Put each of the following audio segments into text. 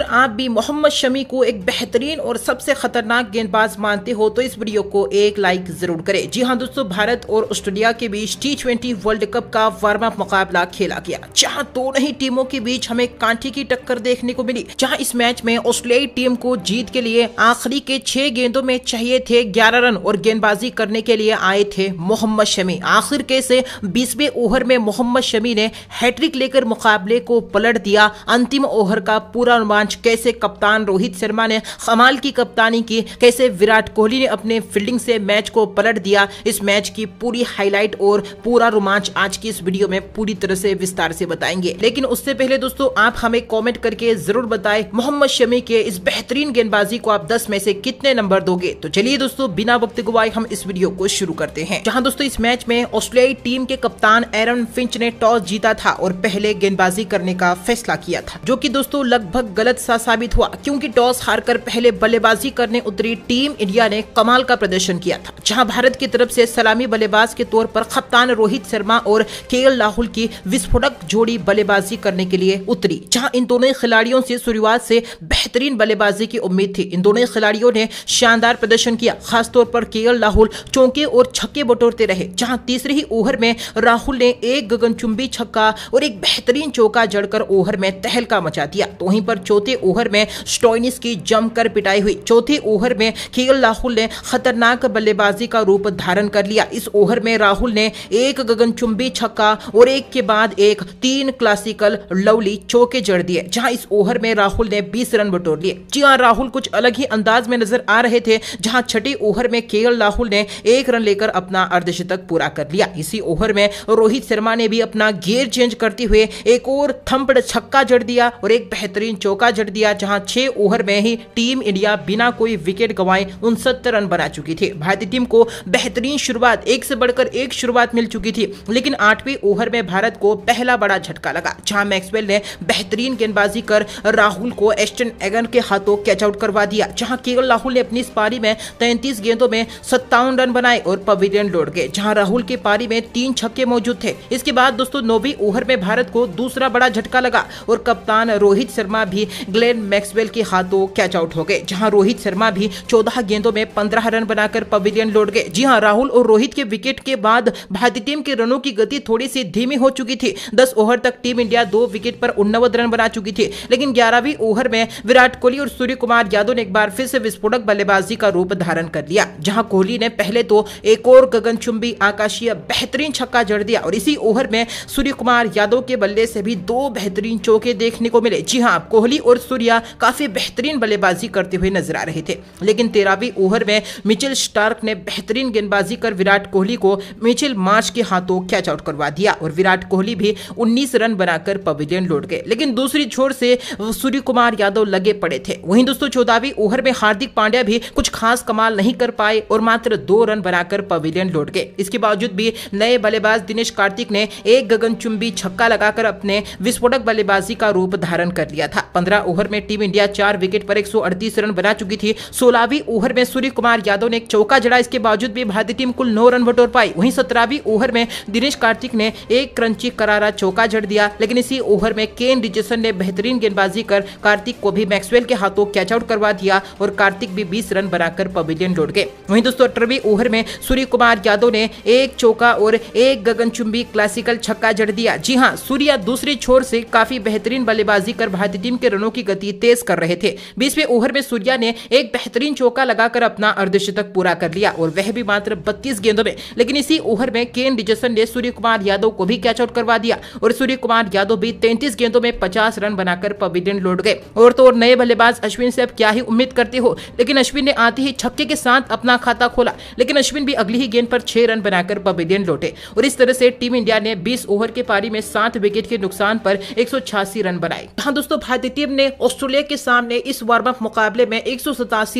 अगर आप भी मोहम्मद शमी को एक बेहतरीन और सबसे खतरनाक गेंदबाज मानते हो तो इस वीडियो को एक लाइक जरूर करें जी हाँ दोस्तों भारत और ऑस्ट्रेलिया के बीच टी ट्वेंटी वर्ल्ड कप का वार्म अप मुकाबला खेला गया जहाँ दोनों ही टीमों के बीच हमें कांटे की टक्कर देखने को मिली जहाँ इस मैच में ऑस्ट्रेलियाई टीम को जीत के लिए आखिरी के छह गेंदों में चाहिए थे ग्यारह रन और गेंदबाजी करने के लिए आए थे मोहम्मद शमी आखिर से बीसवे ओवर में मोहम्मद शमी ने हैट्रिक लेकर मुकाबले को पलट दिया अंतिम ओवर का पूरा रोमांच कैसे कप्तान रोहित शर्मा ने कमाल की कप्तानी की कैसे विराट कोहली ने अपने फील्डिंग से मैच को पलट दिया इस मैच की पूरी हाईलाइट और पूरा रोमांच आज की इस वीडियो में पूरी तरह से विस्तार से बताएंगे लेकिन उससे पहले दोस्तों आप हमें कॉमेंट करके जरूर बताए मोहम्मद शमी के इस बेहतरीन गेंदबाजी को आप दस में से कितने नंबर दोगे तो चलिए दोस्तों बिना वक्त गुवाए हम इस वीडियो को शुरू करते हैं जहाँ दोस्तों इस मैच में ऑस्ट्रेलियाई टीम के कप्तान एरन फिंच ने टॉस जीता था और पहले गेंदबाजी करने का फैसला किया था जो की दोस्तों लगभग गलत हिस्सा साबित हुआ क्योंकि टॉस हारकर पहले बल्लेबाजी करने उतरी टीम इंडिया ने कमाल का प्रदर्शन किया था जहां भारत की तरफ से सलामी बल्लेबाज के तौर पर कप्तान रोहित शर्मा और के राहुल की विस्फोटक जोड़ी बल्लेबाजी करने के लिए उतरी जहाँ इन दोनों खिलाड़ियों से शुरुआत से बेहतरीन बल्लेबाजी की उम्मीद थी इन दोनों खिलाड़ियों ने शानदार प्रदर्शन किया खासतौर पर के राहुल चौके और छक्के बटोरते रहे जहां तीसरे ही ओवर में राहुल ने एक गगनचुंबी छक्का और एक बेहतरीन चौका जड़कर ओवर में तहलका मचा दिया तो वहीं पर चौथे ओवर में स्टोइनिस की जमकर पिटाई हुई चौथे ओवर में खेल राहुल ने खतरनाक बल्लेबाजी का रूप धारण कर लिया इस ओवर में राहुल ने एक गगनचुंबी छक्का और एक के बाद एक तीन क्लासिकल लवली चौके जड़ दिए जहां इस ओवर में राहुल ने 20 रन बटोर लिए जी हाँ राहुल कुछ अलग ही अंदाज में नजर आ रहे थे जहां छठे ओवर में के राहुल ने एक रन लेकर अपना अर्धशतक पूरा कर लिया इसी ओवर में रोहित शर्मा ने भी अपना गियर चेंज करते हुए एक और थम्पड़ छक्का जड़ दिया और एक बेहतरीन चौका जड़ कर दिया जहां छह ओवर में ही टीम इंडिया बिना कोई विकेट गंवाए उनसठ रन बना चुकी थी भारतीय टीम को बेहतरीन शुरुआत एक से बढ़कर एक शुरुआत मिल चुकी थी लेकिन आठवीं ओवर में भारत को पहला बड़ा झटका लगा जहां मैक्सवेल ने बेहतरीन गेंदबाजी कर राहुल को एस्टन एगन के हाथों कैच आउट करवा दिया जहां केवल राहुल ने अपनी पारी में तैंतीस गेंदों में सत्तावन रन बनाए और पवेलियन लौट गए जहां राहुल की पारी में तीन छक्के मौजूद थे इसके बाद दोस्तों नौवीं ओवर में भारत को दूसरा बड़ा झटका लगा और कप्तान रोहित शर्मा भी ग्लेन मैक्सवेल के हाथों कैच आउट हो गए जहां रोहित शर्मा भी 14 गेंदों में 15 रन बनाकर पवेलियन लौट गए जी हां राहुल और रोहित के विकेट के बाद भारतीय टीम के रनों की गति थोड़ी सी धीमी हो चुकी थी 10 ओवर तक टीम इंडिया दो विकेट पर उन्नवद रन बना चुकी थी लेकिन ग्यारहवीं ओवर में विराट कोहली और सूर्य कुमार यादव ने एक बार फिर से विस्फोटक बल्लेबाजी का रूप धारण कर लिया जहां कोहली ने पहले तो एक और गगनचुंबी आकाशीय बेहतरीन छक्का जड़ दिया और इसी ओवर में सूर्य कुमार यादव के बल्ले से भी दो बेहतरीन चौके देखने को मिले जी हाँ कोहली और सूर्या काफ़ी बेहतरीन बल्लेबाजी करते हुए नजर आ रहे थे लेकिन तेरहवीं ओवर में मिचिल स्टार्क ने बेहतरीन गेंदबाजी कर विराट कोहली को मिचिल मार्च के हाथों कैच आउट करवा दिया और विराट कोहली भी उन्नीस रन बनाकर पवेलियन लौट गए लेकिन दूसरी छोर से सूर्य कुमार यादव लगे पड़े थे वहीं दोस्तों चौदहवीं ओवर में हार्दिक पांड्या भी कुछ खास कमाल नहीं कर पाए और मात्र दो रन बनाकर पवेलियन लौट गए इसके बावजूद भी नए बल्लेबाज दिनेश कार्तिक ने एक गगनचुंबी छक्का लगाकर अपने विस्फोटक बल्लेबाजी का रूप धारण कर लिया था पंद्रह ओवर ओवर में टीम इंडिया चार विकेट पर एक रन बना चुकी थी सोलहवीं ओवर में सूर्य कुमार यादव ने एक चौका जड़ा इसके बावजूद भी भारतीय टीम कुल नौ रन बटोर पाई वहीं सत्रहवीं ओवर में दिनेश कार्तिक ने एक क्रंची करारा चौका जड़ दिया लेकिन इसी ओवर में केन रिचर्सन ने बेहतरीन गेंदबाजी कर कार्तिक को भी मैक्सवेल के हाथों कैच आउट करवा दिया और कार्तिक भी बीस रन बनाकर पवेलियन लौट गए वहीं दोस्तों अठारहवीं ओवर में सूर्य कुमार यादव ने एक चौका और एक गगनचुंबी क्लासिकल छक्का जड़ दिया जी हाँ सूर्या दूसरी छोर से काफी बेहतरीन बल्लेबाजी कर भारतीय टीम के रनों की की गति तेज कर रहे थे बीसवें ओवर में सूर्या ने एक बेहतरीन चौका लगाकर अपना अर्धशतक पूरा कर लिया और वह भी मात्र बत्तीस गेंदों में लेकिन इसी ओवर में केन रिजर्सन ने सूर्य कुमार यादव को भी कैच आउट करवा दिया और सूर्य कुमार यादव भी तैंतीस गेंदों में पचास रन बनाकर पवेलियन लौट गए और तो और नए बल्लेबाज अश्विन से अब क्या ही उम्मीद करते हो लेकिन अश्विन ने आते ही छक्के के साथ अपना खाता खोला लेकिन अश्विन भी अगली ही गेंद पर छह रन बनाकर पवेलियन लौटे और इस तरह से टीम इंडिया ने बीस ओवर के पारी में सात विकेट के नुकसान पर एक रन बनाए हाँ दोस्तों भारतीय टीम ने ऑस्ट्रेलिया के सामने इस वार्म अप मुकाबले में एक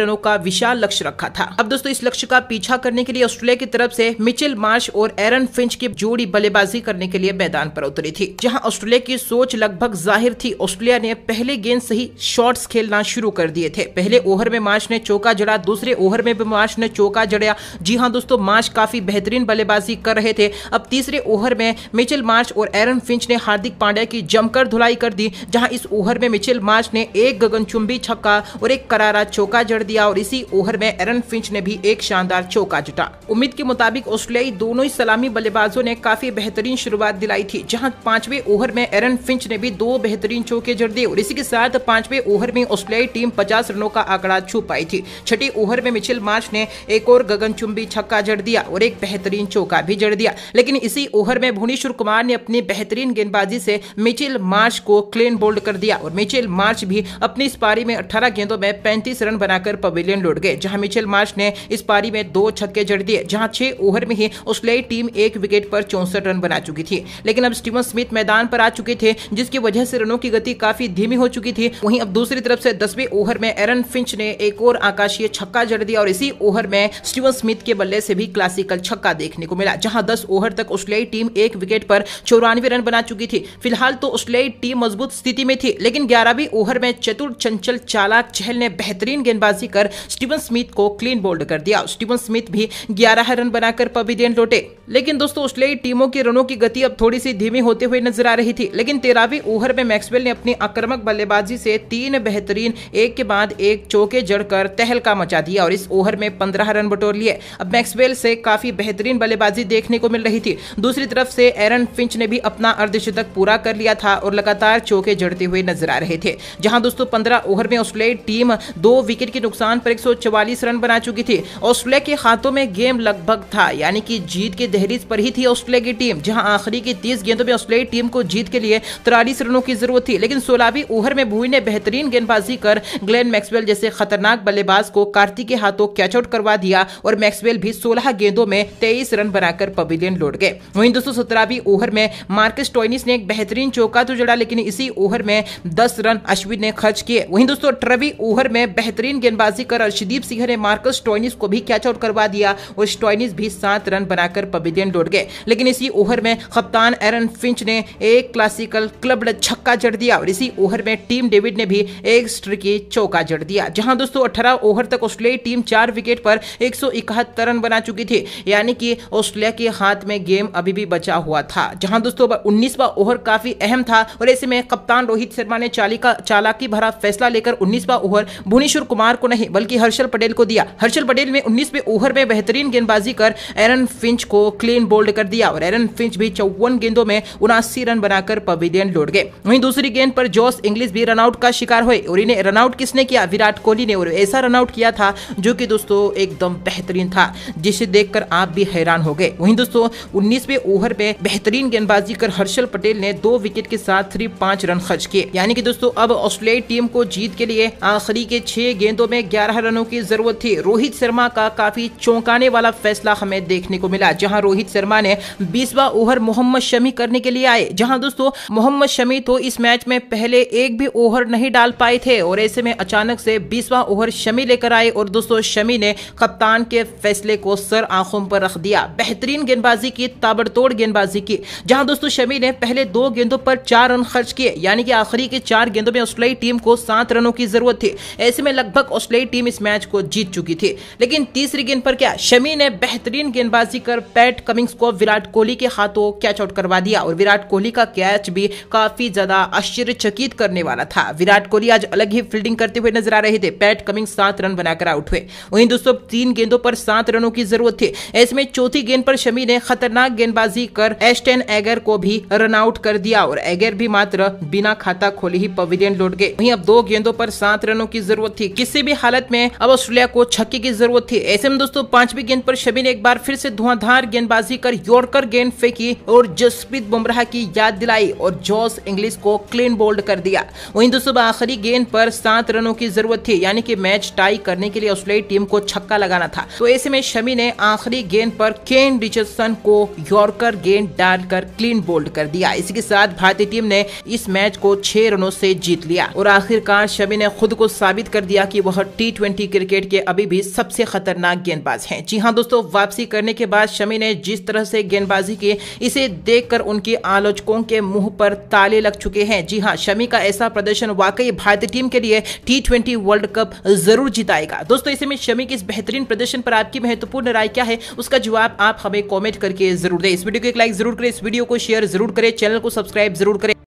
रनों का विशाल लक्ष्य रखा था अब दोस्तों इस लक्ष्य का पीछा करने के लिए ऑस्ट्रेलिया की तरफ से मिचेल मार्श और एरन फिंच की जोड़ी बल्लेबाजी करने के लिए मैदान पर उतरी थी जहां ऑस्ट्रेलिया की सोच लगभग जाहिर थी ऑस्ट्रेलिया ने पहले गेंद से ही शॉर्ट खेलना शुरू कर दिए थे पहले ओवर में मार्च ने चौका जड़ा दूसरे ओवर में भी मार्च ने चौका जड़ा जी हाँ दोस्तों मार्च काफी बेहतरीन बल्लेबाजी कर रहे थे अब तीसरे ओवर में मिचेल मार्च और एरन फिंच ने हार्दिक पांड्या की जमकर धुलाई कर दी जहां इस ओवर में मिचेल मार्च थॉमस ने एक गगनचुंबी छक्का और एक करारा चौका जड़ दिया और इसी ओवर में एरन फिंच ने भी एक शानदार चौका जुटा उम्मीद के मुताबिक ऑस्ट्रेलियाई दोनों ही सलामी बल्लेबाजों ने काफी बेहतरीन शुरुआत दिलाई थी जहाँ पांचवे ओवर में एरन फिंच ने भी दो बेहतरीन चौके जड़ दिए और इसी के साथ पांचवे ओवर में ऑस्ट्रेलियाई टीम पचास रनों का आंकड़ा छू पाई थी छठी ओवर में मिचिल मार्च ने एक और गगनचुंबी छक्का जड़ दिया और एक बेहतरीन चौका भी जड़ दिया लेकिन इसी ओवर में भुवनेश्वर कुमार ने अपनी बेहतरीन गेंदबाजी से मिचिल मार्च को क्लीन बोल्ड कर दिया और मिचिल मार्च भी अपनी इस पारी में अठारह गेंदों में पैंतीस रन बनाकर पवेलियन लौट गए जहां मिचेल मार्च ने इस पारी में दो छक्के जड़ दिए जहां छह ओवर में ही ऑस्ट्रेलियाई टीम एक विकेट पर चौंसठ रन बना चुकी थी लेकिन अब स्टीवन स्मिथ मैदान पर आ चुके थे जिसकी वजह से रनों की गति काफी धीमी हो चुकी थी वहीं अब दूसरी तरफ से दसवें ओवर में एरन फिंच ने एक और आकाशीय छक्का जड़ दिया और इसी ओवर में स्टीवन स्मिथ के बल्ले से भी क्लासिकल छक्का देखने को मिला जहां दस ओवर तक ऑस्ट्रेलियाई टीम एक विकेट पर चौरानवे रन बना चुकी थी फिलहाल तो ऑस्ट्रेलियाई टीम मजबूत स्थिति में थी लेकिन ग्यारहवीं ओवर में चतुर चंचल चालाक चहल ने बेहतरीन गेंदबाजी कर स्टीवन स्मिथ को क्लीन बोल्ड कर दिया स्टीवन स्मिथ भी ग्यारह रन बनाकर पवेलियन लौटे लेकिन दोस्तों ऑस्ट्रेलियाई टीमों की रनों की गति अब थोड़ी सी धीमी होते हुए नजर आ रही थी लेकिन तेरहवीं ओवर में मैक्सवेल ने अपनी आक्रमक बल्लेबाजी से तीन बेहतरीन एक के बाद एक चौके जड़कर तहलका मचा दिया और इस ओवर में पंद्रह रन बटोर लिए अब मैक्सवेल से काफी बेहतरीन बल्लेबाजी देखने को मिल रही थी दूसरी तरफ से एरन फिंच ने भी अपना अर्धशतक पूरा कर लिया था और लगातार चौके जड़ते हुए नजर आ रहे थे जहां दोस्तों पंद्रह ओवर में ऑस्ट्रेलिया टीम दो विकेट के नुकसान पर एक रन बना चुकी थी ऑस्ट्रेलिया के हाथों में गेम लगभग था यानी कि जीत के दहरीज पर ही थी ऑस्ट्रेलिया की टीम जहां आखिरी की तीस गेंदों में ऑस्ट्रेलिया टीम को जीत के लिए तिरालीस रनों की जरूरत थी लेकिन सोलहवीं ओवर में भूई ने बेहतरीन गेंदबाजी कर ग्लेन मैक्सवेल जैसे खतरनाक बल्लेबाज को कार्तिक के हाथों कैच आउट करवा दिया और मैक्सवेल भी सोलह गेंदों में तेईस रन बनाकर पवेलियन लौट गए वहीं दोस्तों सत्रहवीं ओवर में मार्कस टॉइनिस ने एक बेहतरीन चौका तो जड़ा लेकिन इसी ओवर में दस रन अश्विन ने खर्च किए वहीं दोस्तों ट्रवी ओहर में बेहतरीन गेंदबाजी कर अर्शदीप सिंह ने मार्कस स्टोइनिस को भी कैच आउट करवा दिया और स्टोइनिस भी सात रन बनाकर पवेलियन डोट गए लेकिन इसी ओहर में कप्तान एरन फिंच ने एक क्लासिकल क्लब छक्का जड़ दिया और इसी ओहर में टीम डेविड ने भी एक स्ट्रिकी चौका जड़ दिया जहां दोस्तों अठारह ओवर तक ऑस्ट्रेलियाई टीम चार विकेट पर एक रन बना चुकी थी यानी कि ऑस्ट्रेलिया के हाथ में गेम अभी भी बचा हुआ था जहां दोस्तों उन्नीसवा ओवर काफी अहम था और ऐसे में कप्तान रोहित शर्मा ने चालीका चालाकी भरा फैसला लेकर उन्नीसवा ओवर भुवनेश्वर कुमार को नहीं बल्कि हर्षल पटेल को दिया हर्षल पटेल ने उन्नीसवे ओवर में बेहतरीन गेंदबाजी कर एरन फिंच को क्लीन बोल्ड कर दिया और एरन फिंच भी चौवन गेंदों में उनासी रन बनाकर पवेलियन लौट गए वहीं दूसरी गेंद पर जॉस इंग्लिश भी रनआउट का शिकार हुए और इन्हें रनआउट किसने किया विराट कोहली ने और ऐसा रनआउट किया था जो कि दोस्तों एकदम बेहतरीन था जिसे देखकर आप भी हैरान हो गए वहीं दोस्तों उन्नीसवे ओवर में बेहतरीन गेंदबाजी कर हर्षल पटेल ने दो विकेट के साथ थ्री पांच रन खर्च किए यानी कि दोस्तों अब ऑस्ट्रेलियाई टीम को जीत के लिए आखिरी के छह गेंदों में ग्यारह रनों की जरूरत थी रोहित शर्मा का काफी चौंकाने वाला फैसला हमें देखने को मिला जहां रोहित शर्मा ने बीसवा ओवर मोहम्मद शमी करने के लिए आए जहां दोस्तों मोहम्मद शमी तो इस मैच में पहले एक भी ओवर नहीं डाल पाए थे और ऐसे में अचानक से बीसवा ओवर शमी लेकर आए और दोस्तों शमी ने कप्तान के फैसले को सर आंखों पर रख दिया बेहतरीन गेंदबाजी की ताबड़तोड़ गेंदबाजी की जहां दोस्तों शमी ने पहले दो गेंदों पर चार रन खर्च किए यानी कि आखिरी के चार गेंदों में ऑस्ट्रेलियाई टीम को सात रनों की जरूरत थी ऐसे में लगभग ऑस्ट्रेलियाई टीम इस मैच को जीत चुकी थी लेकिन तीसरी गेंद पर क्या शमी ने बेहतरीन गेंदबाजी कर पैट कमिंग्स को विराट कोहली के हाथों कैच आउट करवा दिया और विराट कोहली का कैच भी काफी ज्यादा आश्चर्यचकित करने वाला था विराट कोहली आज अलग ही फील्डिंग करते हुए नजर आ रहे थे पैट कमिंग्स सात रन बनाकर आउट हुए वहीं दोस्तों तीन गेंदों पर सात रनों की जरूरत थी ऐसे में चौथी गेंद पर शमी ने खतरनाक गेंदबाजी कर एस्टेन एगर को भी रन आउट कर दिया और एगर भी मात्र बिना खाता खोले ही पवेलियन गेंद लौट गए वहीं अब दो गेंदों पर सात रनों की जरूरत थी किसी भी हालत में अब ऑस्ट्रेलिया को छक्के की जरूरत थी ऐसे में दोस्तों पांचवी गेंद पर शमी ने एक बार फिर से धुआंधार गेंदबाजी कर योरकर गेंद फेंकी और जसप्रीत बुमराह की याद दिलाई और जॉस इंग्लिश को क्लीन बोल्ड कर दिया वहीं दोस्तों आखिरी गेंद पर सात रनों की जरूरत थी यानी कि मैच टाई करने के लिए ऑस्ट्रेलिया टीम को छक्का लगाना था तो ऐसे में शमी ने आखिरी गेंद पर केन रिचर्डसन को यॉर्कर गेंद डालकर क्लीन बोल्ड कर दिया इसी के साथ भारतीय टीम ने इस मैच को छह रनों से जीत जीत लिया और आखिरकार शमी ने खुद को साबित कर दिया की वह टी क्रिकेट के अभी भी सबसे खतरनाक गेंदबाज है जी हाँ दोस्तों वापसी करने के बाद शमी ने जिस तरह से गेंदबाजी की इसे देखकर उनके आलोचकों के मुंह पर ताले लग चुके हैं जी हाँ शमी का ऐसा प्रदर्शन वाकई भारतीय टीम के लिए टी वर्ल्ड कप जरूर जिताएगा दोस्तों इसे में शमी के इस बेहतरीन प्रदर्शन पर आपकी महत्वपूर्ण राय क्या है उसका जवाब आप हमें कॉमेंट करके जरूर दें इस वीडियो को एक लाइक जरूर करें इस वीडियो को शेयर जरूर करें चैनल को सब्सक्राइब जरूर करें